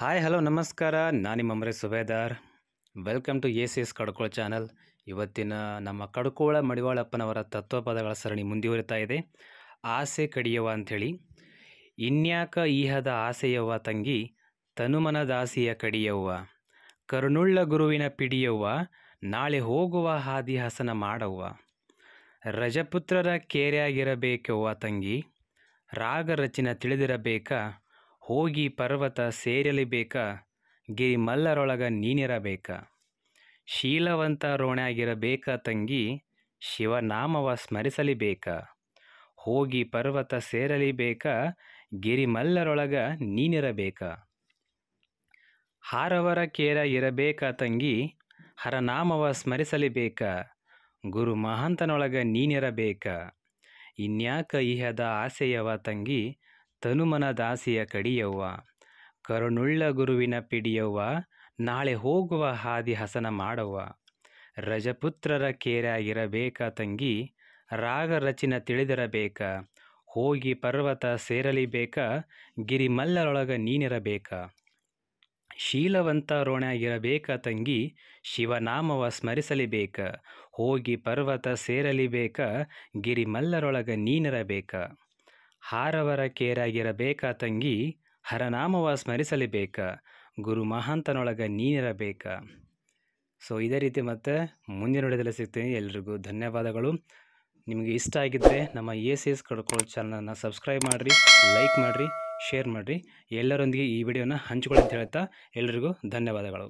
hi hello ನಮಸ್ಕಾರ ನಾನು ನಿಮ್ಮ Subedar welcome to A C S Kadkol channel ಇವತ್ತಿನ ನಮ್ಮ ಕಡ್ಕೋಳ ಮಡಿವಾಳಪ್ಪನವರ ತತ್ವಪದಗಳ ಸರಣಿ ಮುಂದುವರಿತಾ ಇದೆ ಆಸೆ ಕಡಿಯವ ಅಂಥೇಳಿ ಇನ್ಯಾಕ ಈಹದ ಆಸೆಯವ್ವ ತಂಗಿ ತನುಮನದಾಸಿಯ ಕಡಿಯವ್ವ ಕರುಣುಳ್ಳ ಗುರುವಿನ ಪಿಡಿಯವ್ವ ನಾಳೆ ಹೋಗುವ ಹಾದಿ ಹಸನ ಮಾಡವ್ವ ರಜಪುತ್ರರ ಕೇರೆಯಾಗಿರಬೇಕವ್ವ ತಂಗಿ ರಾಗ ರಚಿನ ತಿಳಿದಿರಬೇಕಾ ಹೋಗಿ ಪರ್ವತ ಸೇರಲಿ ಬೇಕಾ ಗಿರಿಮಲ್ಲರೊಳಗ ನೀನಿರಬೇಕ ಶೀಲವಂತ ರೋಣ್ಯಾಗಿರಬೇಕ ತಂಗಿ ಶಿವನಾಮವ ಸ್ಮರಿಸಲಿಬೇಕ ಹೋಗಿ ಪರ್ವತ ಸೇರಲಿ ಗಿರಿ ಗಿರಿಮಲ್ಲರೊಳಗ ನೀನಿರಬೇಕ ಹಾರವರ ಕೇರ ಇರಬೇಕ ತಂಗಿ ಹರನಾಮವ ಸ್ಮರಿಸಲಿಬೇಕ ಗುರು ಮಹಾಂತನೊಳಗ ನೀನಿರಬೇಕ ಇನ್ಯಾಕ ಇಹದ ಆಸೆಯವ ತಂಗಿ ತನುಮನ ದಾಸಿಯ ಕಡಿಯವ್ವ ಕರುಣುಳ್ಳ ಗುರುವಿನ ಪಿಡಿಯವ್ವ ನಾಳೆ ಹೋಗುವ ಹಾದಿ ಹಸನ ಮಾಡವ್ವ ರಜಪುತ್ರರ ಕೇರಾಗಿರಬೇಕ ತಂಗಿ ರಾಗ ರಚಿನ ತಿಳಿದಿರಬೇಕ ಹೋಗಿ ಪರ್ವತ ಸೇರಲಿಬೇಕ ಗಿರಿಮಲ್ಲರೊಳಗ ನೀನಿರಬೇಕ ಶೀಲವಂತ ರೋಣಾಗಿರಬೇಕ ತಂಗಿ ಶಿವನಾಮವ ಬೇಕ ಹೋಗಿ ಪರ್ವತ ಸೇರಲಿಬೇಕ ಗಿರಿಮಲ್ಲರೊಳಗ ನೀನಿರಬೇಕ ಹಾರವರ ಕೇರಾಗಿರಬೇಕಾ ತಂಗಿ ಹರನಾಮವ ಸ್ಮರಿಸಲೇಬೇಕ ಗುರು ಮಹಾಂತನೊಳಗೆ ನೀನಿರಬೇಕ ಸೊ ಇದೇ ರೀತಿ ಮತ್ತೆ ಮುಂದಿನ ವಿಡಿಯೋದಲ್ಲಿ ಸಿಗ್ತೀನಿ ಎಲ್ರಿಗೂ ಧನ್ಯವಾದಗಳು ನಿಮಗೆ ಇಷ್ಟ ಆಗಿದ್ದರೆ ನಮ್ಮ ಎ ಸಿ ಎಸ್ ಕಡ್ಕೊಳ್ಳೋ ಚಾನಲನ್ನು ಸಬ್ಸ್ಕ್ರೈಬ್ ಮಾಡಿರಿ ಲೈಕ್ ಮಾಡಿರಿ ಶೇರ್ ಮಾಡಿರಿ ಎಲ್ಲರೊಂದಿಗೆ ಈ ವಿಡಿಯೋನ ಹಂಚ್ಕೊಳ್ಳಿ ಅಂತ ಹೇಳ್ತಾ ಎಲ್ರಿಗೂ ಧನ್ಯವಾದಗಳು